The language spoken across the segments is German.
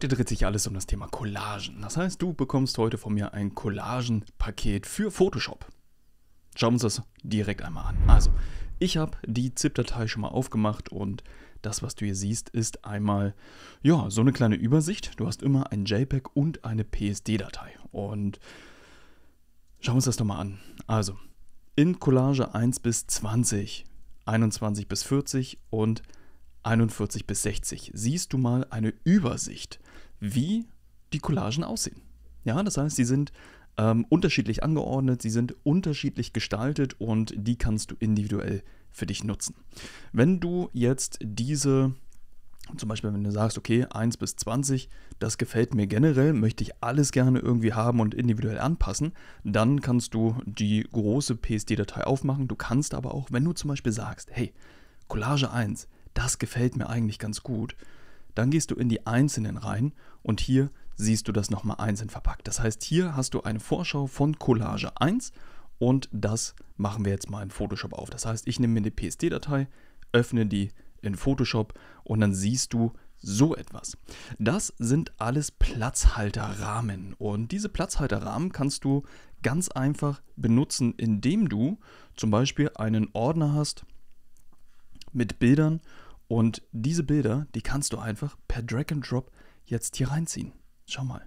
Heute dreht sich alles um das Thema Collagen. Das heißt, du bekommst heute von mir ein Collagen-Paket für Photoshop. Schauen wir uns das direkt einmal an. Also, ich habe die ZIP-Datei schon mal aufgemacht und das, was du hier siehst, ist einmal ja, so eine kleine Übersicht. Du hast immer ein JPEG und eine PSD-Datei. Und schauen wir uns das doch mal an. Also, in Collage 1 bis 20, 21 bis 40 und 41 bis 60 siehst du mal eine Übersicht wie die Collagen aussehen. Ja, das heißt, sie sind ähm, unterschiedlich angeordnet, sie sind unterschiedlich gestaltet und die kannst du individuell für dich nutzen. Wenn du jetzt diese, zum Beispiel wenn du sagst, okay, 1 bis 20, das gefällt mir generell, möchte ich alles gerne irgendwie haben und individuell anpassen, dann kannst du die große PSD-Datei aufmachen. Du kannst aber auch, wenn du zum Beispiel sagst, hey, Collage 1, das gefällt mir eigentlich ganz gut, dann gehst du in die einzelnen rein und hier siehst du das nochmal einzeln verpackt. Das heißt, hier hast du eine Vorschau von Collage 1 und das machen wir jetzt mal in Photoshop auf. Das heißt, ich nehme mir eine PSD-Datei, öffne die in Photoshop und dann siehst du so etwas. Das sind alles Platzhalterrahmen und diese Platzhalterrahmen kannst du ganz einfach benutzen, indem du zum Beispiel einen Ordner hast mit Bildern und diese Bilder, die kannst du einfach per Drag and Drop jetzt hier reinziehen. Schau mal.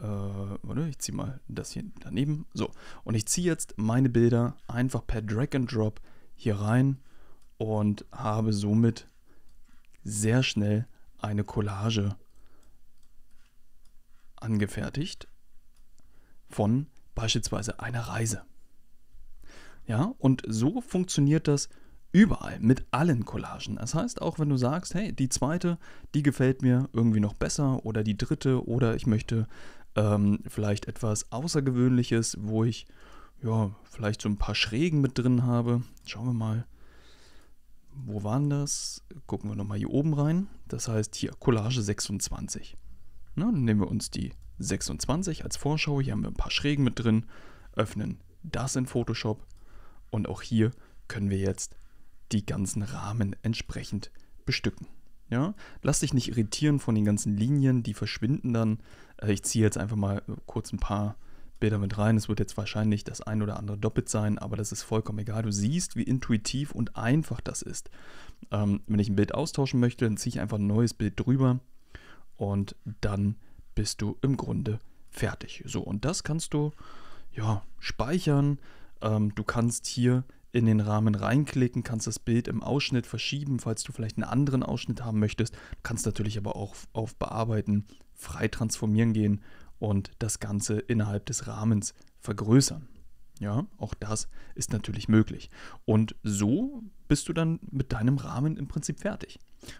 Äh, warte, ich ziehe mal das hier daneben. So, und ich ziehe jetzt meine Bilder einfach per Drag and Drop hier rein und habe somit sehr schnell eine Collage angefertigt von beispielsweise einer Reise. Ja, und so funktioniert das Überall, mit allen Collagen. Das heißt, auch wenn du sagst, hey, die zweite, die gefällt mir irgendwie noch besser oder die dritte oder ich möchte ähm, vielleicht etwas Außergewöhnliches, wo ich ja, vielleicht so ein paar Schrägen mit drin habe. Schauen wir mal. Wo waren das? Gucken wir nochmal hier oben rein. Das heißt hier Collage 26. Na, dann nehmen wir uns die 26 als Vorschau. Hier haben wir ein paar Schrägen mit drin. Öffnen das in Photoshop. Und auch hier können wir jetzt die ganzen Rahmen entsprechend bestücken. Ja? Lass dich nicht irritieren von den ganzen Linien, die verschwinden dann. Äh, ich ziehe jetzt einfach mal äh, kurz ein paar Bilder mit rein. Es wird jetzt wahrscheinlich das ein oder andere doppelt sein, aber das ist vollkommen egal. Du siehst, wie intuitiv und einfach das ist. Ähm, wenn ich ein Bild austauschen möchte, dann ziehe ich einfach ein neues Bild drüber und dann bist du im Grunde fertig. So, und das kannst du ja, speichern. Ähm, du kannst hier in den Rahmen reinklicken, kannst das Bild im Ausschnitt verschieben, falls du vielleicht einen anderen Ausschnitt haben möchtest. Du kannst natürlich aber auch auf Bearbeiten frei transformieren gehen und das Ganze innerhalb des Rahmens vergrößern. Ja, auch das ist natürlich möglich. Und so bist du dann mit deinem Rahmen im Prinzip fertig.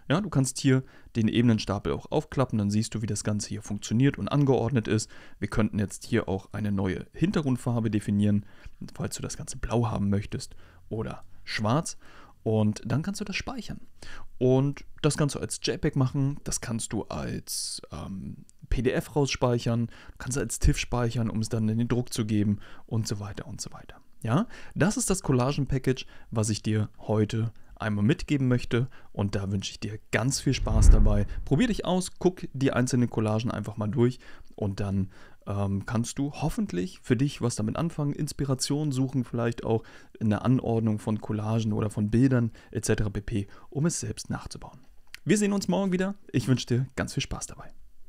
Ja, du kannst hier den Ebenenstapel auch aufklappen, dann siehst du, wie das Ganze hier funktioniert und angeordnet ist. Wir könnten jetzt hier auch eine neue Hintergrundfarbe definieren, falls du das Ganze blau haben möchtest oder schwarz. Und dann kannst du das speichern. Und das kannst du als JPEG machen, das kannst du als ähm, PDF rausspeichern, kannst du als TIFF speichern, um es dann in den Druck zu geben und so weiter und so weiter. Ja, das ist das Collagen-Package, was ich dir heute einmal mitgeben möchte. Und da wünsche ich dir ganz viel Spaß dabei. Probier dich aus, guck die einzelnen Collagen einfach mal durch und dann ähm, kannst du hoffentlich für dich was damit anfangen, Inspiration suchen, vielleicht auch in der Anordnung von Collagen oder von Bildern etc. pp., um es selbst nachzubauen. Wir sehen uns morgen wieder. Ich wünsche dir ganz viel Spaß dabei.